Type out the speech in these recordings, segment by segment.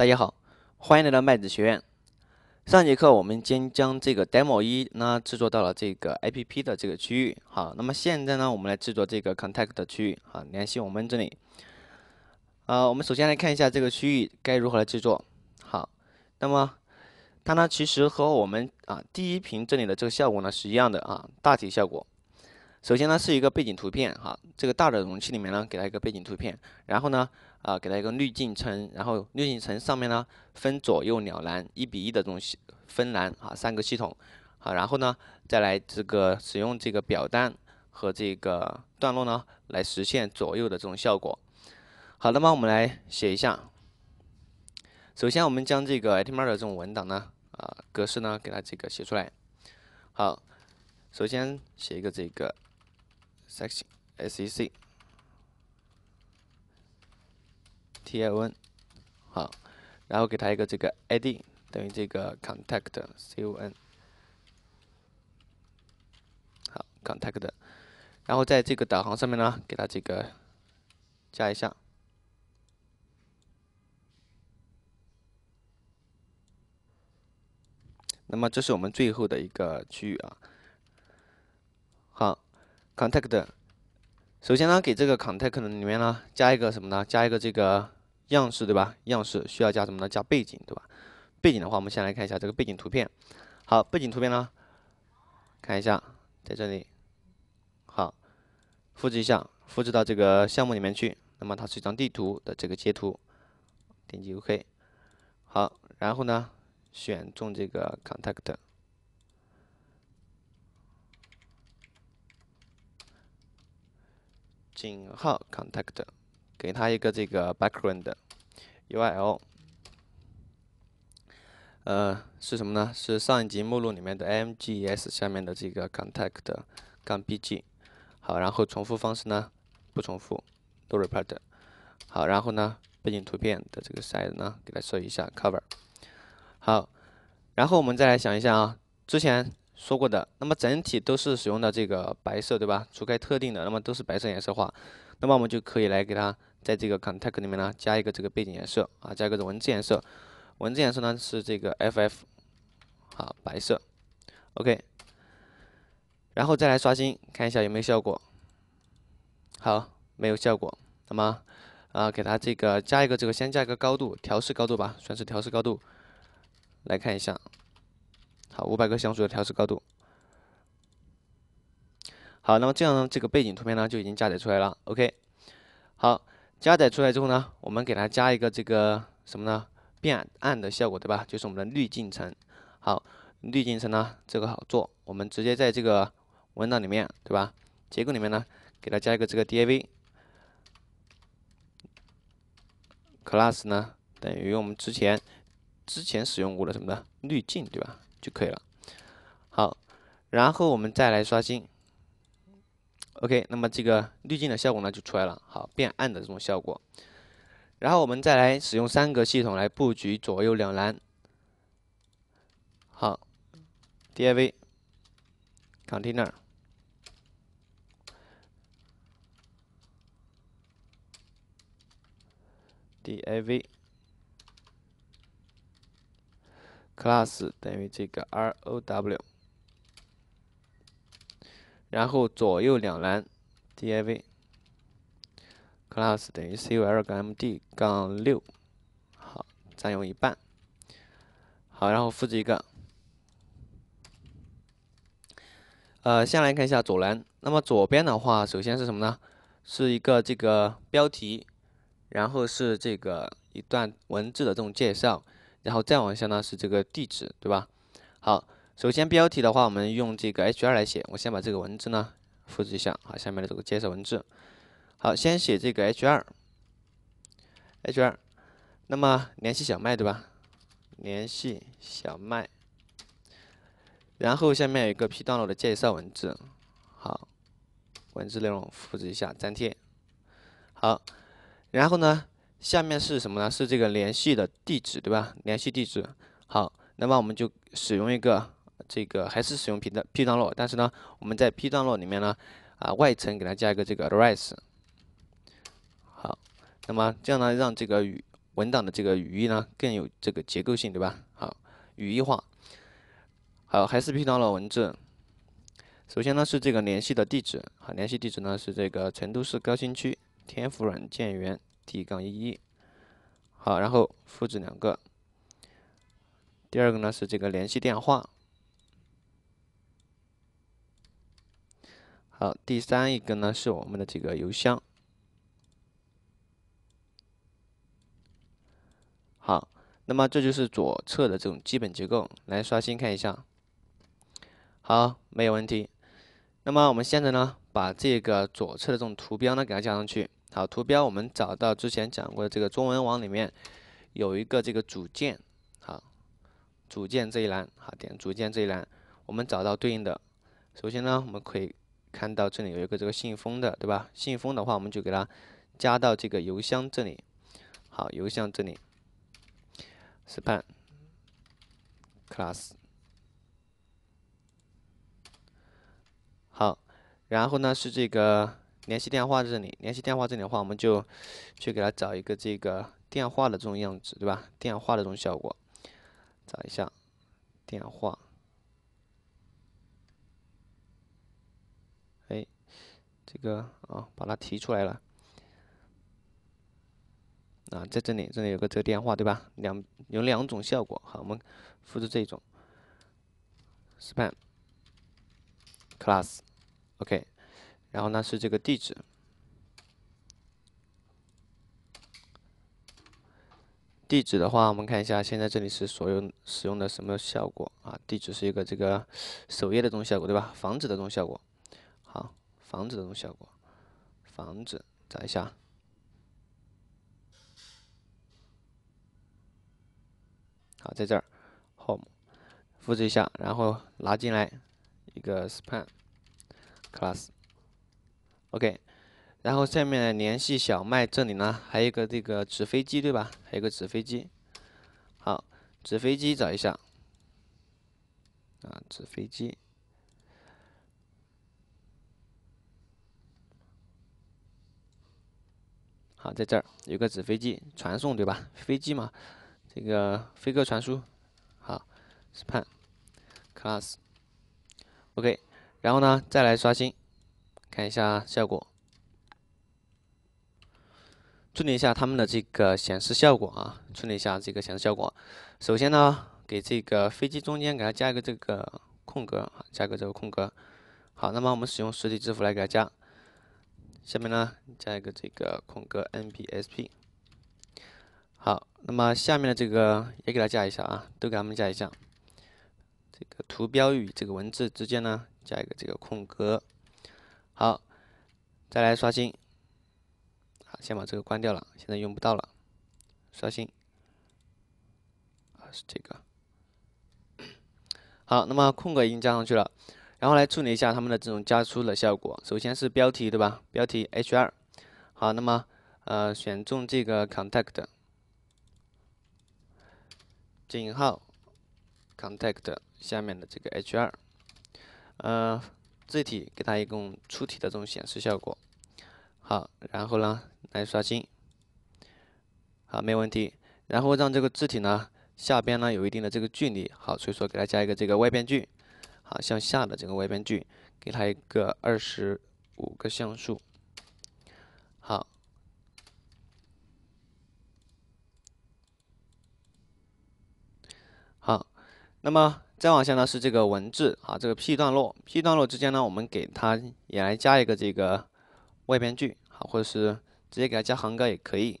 大家好，欢迎来到麦子学院。上节课我们先将这个 demo 一呢制作到了这个 APP 的这个区域，好，那么现在呢，我们来制作这个 contact 区域，啊，联系我们这里。啊，我们首先来看一下这个区域该如何来制作。好，那么它呢，其实和我们啊第一屏这里的这个效果呢是一样的啊，大体效果。首先呢是一个背景图片，哈，这个大的容器里面呢给它一个背景图片，然后呢。啊，给它一个滤镜层，然后滤镜层上面呢分左右两栏，一比一的这种分栏啊，三个系统啊，然后呢再来这个使用这个表单和这个段落呢来实现左右的这种效果。好的么我们来写一下。首先我们将这个 HTML 的这种文档呢啊格式呢给它这个写出来。好，首先写一个这个 section SEC。T I N，好，然后给它一个这个 I D 等于这个 Contact C O N，好 Contact，然后在这个导航上面呢，给它这个加一下。那么这是我们最后的一个区域啊，好 Contact，首先呢，给这个 Contact 里面呢加一个什么呢？加一个这个。样式对吧？样式需要加什么呢？加背景对吧？背景的话，我们先来看一下这个背景图片。好，背景图片呢，看一下，在这里。好，复制一下，复制到这个项目里面去。那么它是一张地图的这个截图，点击 OK。好，然后呢，选中这个 contact，井号 contact。给他一个这个 background URL，呃，是什么呢？是上一集目录里面的 mgs 下面的这个 contact- 杠 bg。好，然后重复方式呢？不重复，no repeat。好，然后呢？背景图片的这个 size 呢？给它设一下 cover。好，然后我们再来想一下啊，之前说过的，那么整体都是使用的这个白色，对吧？除开特定的，那么都是白色颜色画。那么我们就可以来给它。在这个 c o n t a c t 里面呢，加一个这个背景颜色啊，加一个文字颜色，文字颜色呢是这个 ff，啊白色，OK，然后再来刷新看一下有没有效果，好，没有效果，那么啊给它这个加一个这个先加一个高度，调试高度吧，算是调试高度，来看一下，好，五百个像素的调试高度，好，那么这样呢这个背景图片呢就已经加载出来了，OK，好。加载出来之后呢，我们给它加一个这个什么呢？变暗的效果，对吧？就是我们的滤镜层。好，滤镜层呢，这个好做，我们直接在这个文档里面，对吧？结构里面呢，给它加一个这个 DIV，class 呢等于我们之前之前使用过的什么的滤镜，对吧？就可以了。好，然后我们再来刷新。OK，那么这个滤镜的效果呢就出来了，好变暗的这种效果。然后我们再来使用三个系统来布局左右两栏。好，div container div class 等于这个 row。然后左右两栏，div class 等于 col-md-6，杠好，占用一半。好，然后复制一个。呃，先来看一下左栏。那么左边的话，首先是什么呢？是一个这个标题，然后是这个一段文字的这种介绍，然后再往下呢是这个地址，对吧？好。首先，标题的话，我们用这个 H2 来写。我先把这个文字呢复制一下。好，下面的这个介绍文字，好，先写这个 H2，H2，那么联系小麦对吧？联系小麦。然后下面有一个 P 段落的介绍文字，好，文字内容复制一下，粘贴。好，然后呢，下面是什么呢？是这个联系的地址对吧？联系地址。好，那么我们就使用一个。这个还是使用 P 的 P 段落，但是呢，我们在 P 段落里面呢，啊外层给它加一个这个 address。好，那么这样呢，让这个语文档的这个语义呢更有这个结构性，对吧？好，语义化。好，还是 P 段落文字。首先呢是这个联系的地址，好，联系地址呢是这个成都市高新区天府软件园 D 杠一一。好，然后复制两个。第二个呢是这个联系电话。好，第三一个呢是我们的这个邮箱。好，那么这就是左侧的这种基本结构，来刷新看一下。好，没有问题。那么我们现在呢，把这个左侧的这种图标呢给它加上去。好，图标我们找到之前讲过的这个中文网里面有一个这个组件。好，组件这一栏，好，点组件这一栏，我们找到对应的。首先呢，我们可以。看到这里有一个这个信封的，对吧？信封的话，我们就给它加到这个邮箱这里。好，邮箱这里。span class 好，然后呢是这个联系电话这里。联系电话这里的话，我们就去给它找一个这个电话的这种样子，对吧？电话的这种效果，找一下电话。这个啊，把它提出来了啊，在这里，这里有个这个电话，对吧？两有两种效果，好，我们复制这种。span class ok，然后呢是这个地址。地址的话，我们看一下，现在这里是所有使用的什么效果啊？地址是一个这个首页的这种效果，对吧？房子的这种效果，好。房子这种效果，房子找一下，好，在这儿，home，复制一下，然后拿进来一个 span class，OK，然后下面联系小麦，这里呢还有一个这个纸飞机对吧？还有一个纸飞机，好，纸飞机找一下，啊，纸飞机。好，在这儿有个纸飞机传送，对吧？飞机嘛，这个飞鸽传书。好，span class ok，然后呢，再来刷新，看一下效果。处理一下他们的这个显示效果啊，处理一下这个显示效果。首先呢，给这个飞机中间给它加一个这个空格啊，加个这个空格。好，那么我们使用实体字符来给它加。下面呢，加一个这个空格 n p s p。好，那么下面的这个也给它加一下啊，都给它们加一下。这个图标与这个文字之间呢，加一个这个空格。好，再来刷新。好，先把这个关掉了，现在用不到了。刷新。啊，是这个。好，那么空格已经加上去了。然后来处理一下他们的这种加粗的效果。首先是标题，对吧？标题 H 二，好，那么呃选中这个 contact，井号 contact 下面的这个 H 二，呃字体给它一种粗体的这种显示效果。好，然后呢来刷新，好，没问题。然后让这个字体呢下边呢有一定的这个距离，好，所以说给它加一个这个外边距。好，向下的这个外边距，给它一个二十五个像素。好，好，那么再往下呢是这个文字，啊，这个 P 段落，P 段落之间呢，我们给它也来加一个这个外边距，好，或者是直接给它加行高也可以。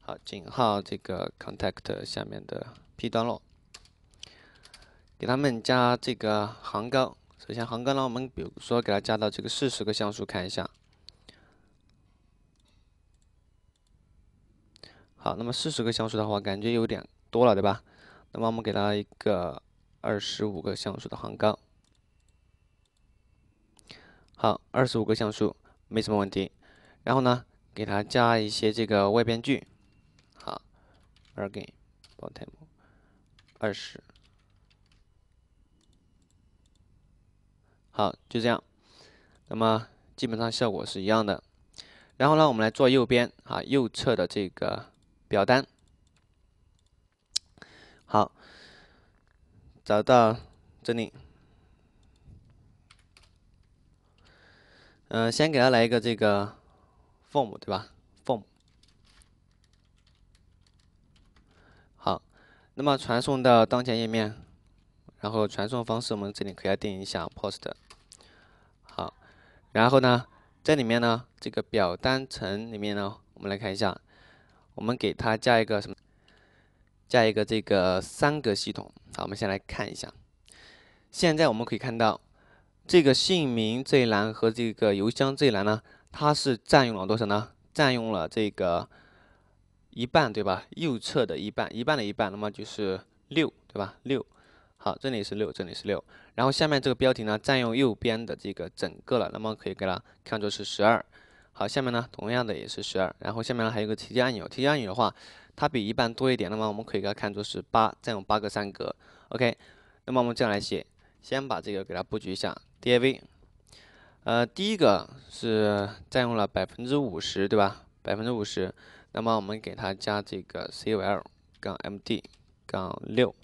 好，井号这个 contact 下面的 P 段落。给他们加这个行高，首先行高呢，我们比如说给它加到这个四十个像素看一下。好，那么四十个像素的话，感觉有点多了，对吧？那么我们给它一个二十五个像素的行高。好，二十五个像素没什么问题。然后呢，给它加一些这个外边距。好，again bottom，二十。好，就这样，那么基本上效果是一样的。然后呢，我们来做右边啊右侧的这个表单。好，找到这里，嗯，先给它来一个这个 form，对吧？form。好，那么传送到当前页面，然后传送方式我们这里可以要定一下 post。然后呢，这里面呢，这个表单层里面呢，我们来看一下，我们给它加一个什么？加一个这个三格系统。好，我们先来看一下。现在我们可以看到，这个姓名这一栏和这个邮箱这一栏呢，它是占用了多少呢？占用了这个一半，对吧？右侧的一半，一半的一半，那么就是六，对吧？六。好，这里是六，这里是六，然后下面这个标题呢，占用右边的这个整个了，那么可以给它看作是十二。好，下面呢，同样的也是十二，然后下面呢还有个提交按钮，提交按钮的话，它比一半多一点，那么我们可以给它看作是八，占用八个三格。OK，那么我们这样来写，先把这个给它布局一下，div，呃，第一个是占用了百分之五十，对吧？百分之五十，那么我们给它加这个 col 杠 md 杠六。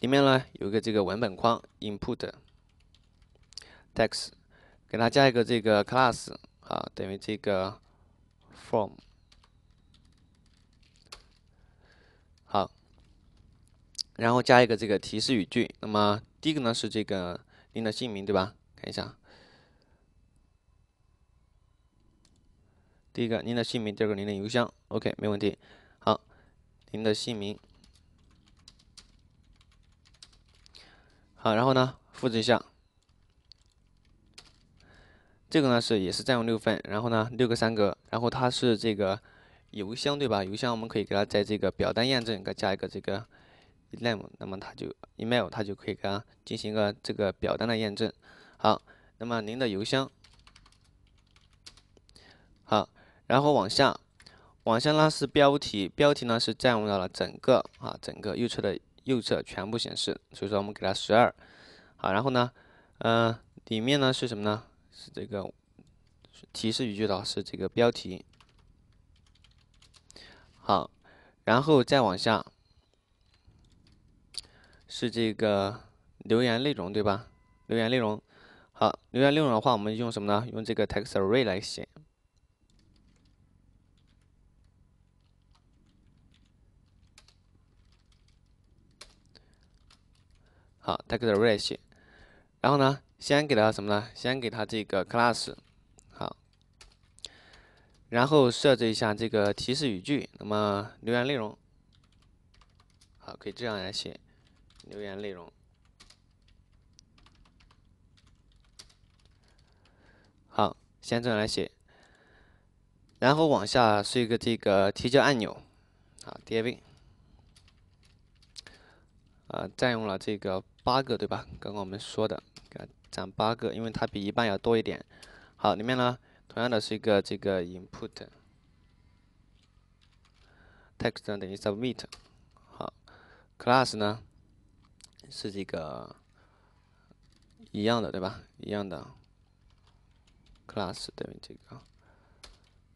里面呢有一个这个文本框 input text，给它加一个这个 class 啊等于这个 form 好，然后加一个这个提示语句。那么第一个呢是这个您的姓名对吧？看一下，第一个您的姓名，第二个您的邮箱。OK 没问题。好，您的姓名。好，然后呢，复制一下。这个呢是也是占用六份，然后呢六个三格，然后它是这个邮箱对吧？邮箱我们可以给它在这个表单验证加一个这个 e a m e 那么它就 email 它就可以给它进行一个这个表单的验证。好，那么您的邮箱。好，然后往下，往下呢是标题，标题呢是占用到了整个啊整个右侧的。右侧全部显示，所以说我们给它十二，好，然后呢，嗯，里面呢是什么呢？是这个提示语句，的，是这个标题，好，然后再往下是这个留言内容，对吧？留言内容，好，留言内容的话，我们用什么呢？用这个 text array 来写。好 t a k e t h e r i c e 然后呢，先给它什么呢？先给它这个 class，好，然后设置一下这个提示语句。那么留言内容，好，可以这样来写留言内容，好，先这样来写，然后往下是一个这个提交按钮，好，div，呃，占用了这个。八个对吧？刚刚我们说的，给它涨八个，因为它比一半要多一点。好，里面呢，同样的是一个这个 input text 等于 submit，好，class 呢是这个一样的对吧？一样的，class 等于这个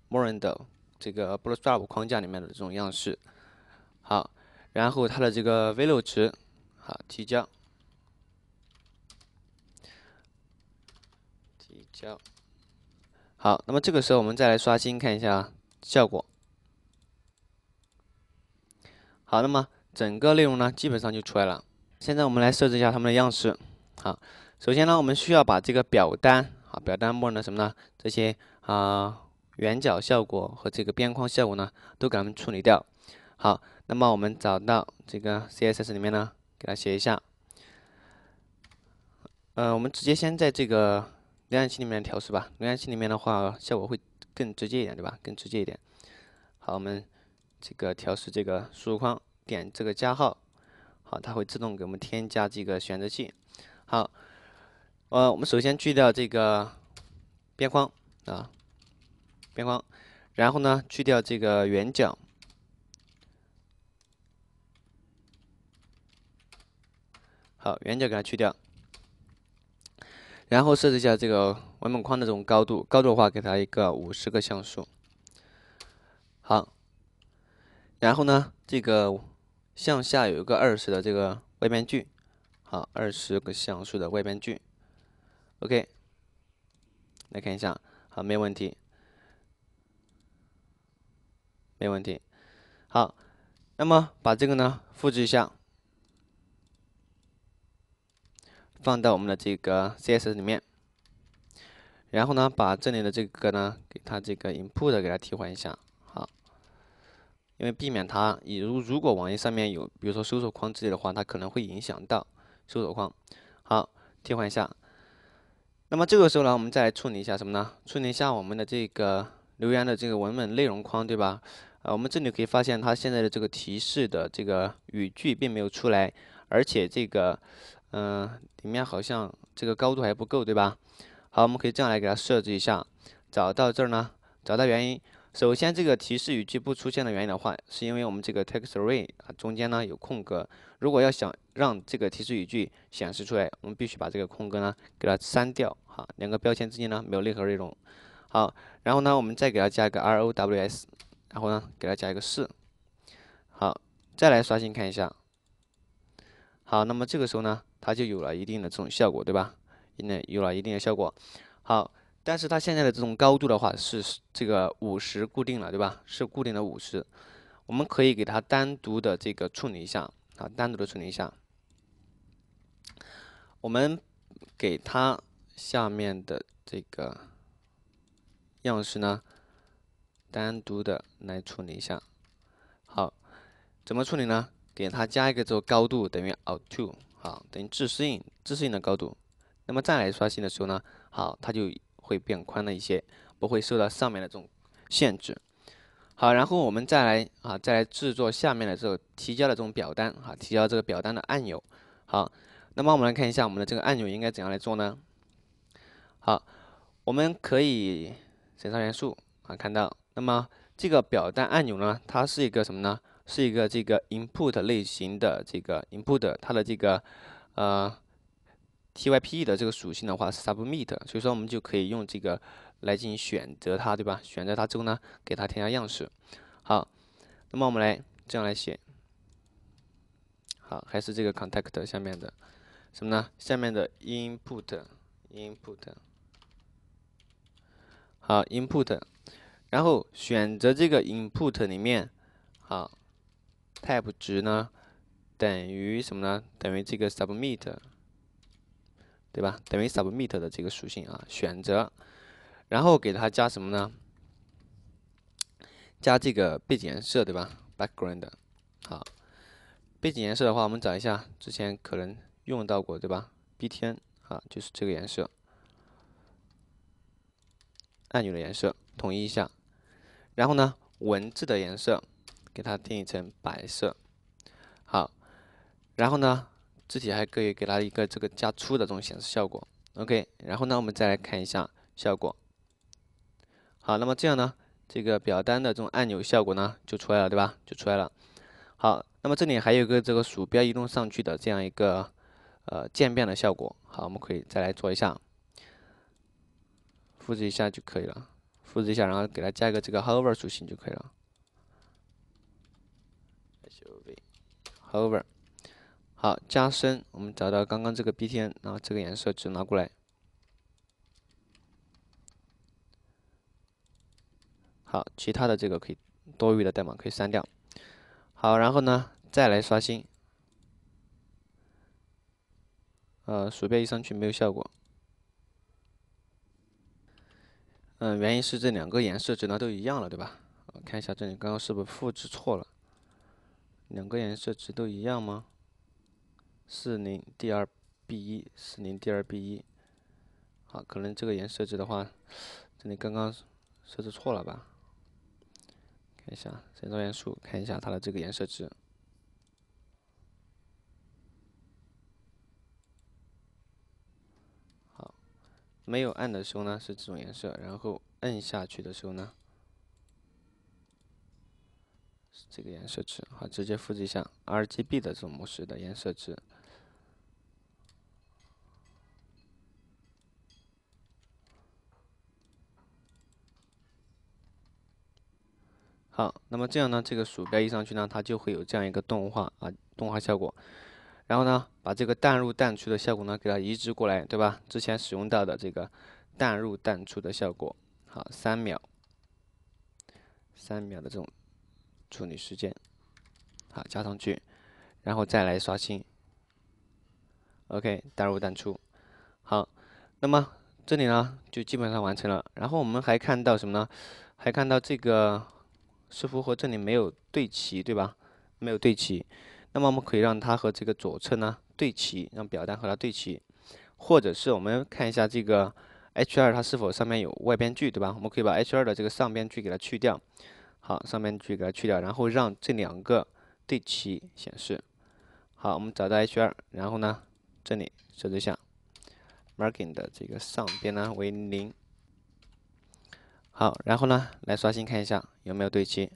Morando 这个 Bootstrap 框架里面的这种样式。好，然后它的这个 value 值，好，提交。行，好，那么这个时候我们再来刷新看一下效果。好，那么整个内容呢基本上就出来了。现在我们来设置一下它们的样式。好，首先呢我们需要把这个表单啊表单默认的什么呢？这些啊圆角效果和这个边框效果呢都给它们处理掉。好，那么我们找到这个 CSS 里面呢，给它写一下。呃，我们直接先在这个浏览器里面调试吧，浏览器里面的话效果会更直接一点，对吧？更直接一点。好，我们这个调试这个输入框，点这个加号，好，它会自动给我们添加这个选择器。好，呃，我们首先去掉这个边框啊，边框，然后呢去掉这个圆角，好，圆角给它去掉。然后设置一下这个文本框的这种高度，高度的话给它一个五十个像素。好，然后呢，这个向下有一个二十的这个外边距，好，二十个像素的外边距。OK，来看一下，好，没问题，没问题。好，那么把这个呢复制一下。放到我们的这个 CS 里面，然后呢，把这里的这个呢，给它这个 input 给它替换一下，好，因为避免它，以如如果网页上面有，比如说搜索框之类的话，它可能会影响到搜索框，好，替换一下。那么这个时候呢，我们再处理一下什么呢？处理一下我们的这个留言的这个文本内容框，对吧？啊，我们这里可以发现，它现在的这个提示的这个语句并没有出来，而且这个。嗯，里面好像这个高度还不够，对吧？好，我们可以这样来给它设置一下，找到这儿呢，找到原因。首先，这个提示语句不出现的原因的话，是因为我们这个 text array 啊中间呢有空格。如果要想让这个提示语句显示出来，我们必须把这个空格呢给它删掉哈，两个标签之间呢没有任何内容。好，然后呢，我们再给它加一个 rows，然后呢，给它加一个四。好，再来刷新看一下。好，那么这个时候呢？它就有了一定的这种效果，对吧？那有了一定的效果。好，但是它现在的这种高度的话是这个五十固定了，对吧？是固定的五十，我们可以给它单独的这个处理一下啊，单独的处理一下。我们给它下面的这个样式呢，单独的来处理一下。好，怎么处理呢？给它加一个这个高度等于 o u t o 啊，等于自适应，自适应的高度。那么再来刷新的时候呢，好，它就会变宽了一些，不会受到上面的这种限制。好，然后我们再来啊，再来制作下面的这个提交的这种表单啊，提交这个表单的按钮。好，那么我们来看一下我们的这个按钮应该怎样来做呢？好，我们可以审查元素啊，看到，那么这个表单按钮呢，它是一个什么呢？是一个这个 input 类型的这个 input，它的这个呃 type 的这个属性的话是 submit，所以说我们就可以用这个来进行选择它，对吧？选择它之后呢，给它添加样式。好，那么我们来这样来写。好，还是这个 contact 下面的什么呢？下面的 input input 好 input，然后选择这个 input 里面好。type 值呢等于什么呢？等于这个 submit，对吧？等于 submit 的这个属性啊，选择，然后给它加什么呢？加这个背景颜色，对吧？background，好，背景颜色的话，我们找一下之前可能用到过，对吧？btn 啊，就是这个颜色，按钮的颜色，统一一下。然后呢，文字的颜色。给它定义成白色，好，然后呢，字体还可以给它一个这个加粗的这种显示效果。OK，然后呢，我们再来看一下效果。好，那么这样呢，这个表单的这种按钮效果呢就出来了，对吧？就出来了。好，那么这里还有个这个鼠标移动上去的这样一个呃渐变的效果。好，我们可以再来做一下，复制一下就可以了，复制一下，然后给它加一个这个 hover 属性就可以了。hover，好加深，我们找到刚刚这个 btn，然后这个颜色只拿过来。好，其他的这个可以多余的代码可以删掉。好，然后呢再来刷新。呃，鼠标一上去没有效果。嗯，原因是这两个颜色只能都一样了，对吧？我看一下这里刚刚是不是复制错了？两个颜色值都一样吗？四零 D 二 B 一，四零 D 二 B 一，好，可能这个颜色值的话，这里刚刚设置错了吧？看一下，先找元素，看一下它的这个颜色值。好，没有按的时候呢是这种颜色，然后按下去的时候呢。这个颜色值好，直接复制一下 R G B 的这种模式的颜色值。好，那么这样呢，这个鼠标移上去呢，它就会有这样一个动画啊，动画效果。然后呢，把这个淡入淡出的效果呢，给它移植过来，对吧？之前使用到的这个淡入淡出的效果，好，三秒，三秒的这种。处理时间，好加上去，然后再来刷新。OK，单入单出，好，那么这里呢就基本上完成了。然后我们还看到什么呢？还看到这个字符和这里没有对齐，对吧？没有对齐，那么我们可以让它和这个左侧呢对齐，让表单和它对齐，或者是我们看一下这个 H2 它是否上面有外边距，对吧？我们可以把 H2 的这个上边距给它去掉。好，上面给它去掉，然后让这两个对齐显示。好，我们找到 H 二，然后呢，这里设置下 margin 的这个上边呢为零。好，然后呢，来刷新看一下有没有对齐。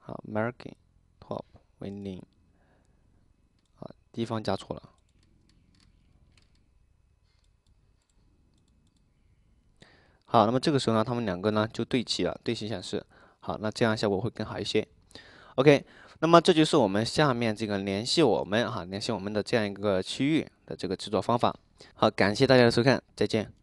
好，margin top 为零。好，地方加错了。好，那么这个时候呢，他们两个呢就对齐了，对齐显示。好，那这样效果会更好一些。OK，那么这就是我们下面这个联系我们哈，联系我们的这样一个区域的这个制作方法。好，感谢大家的收看，再见。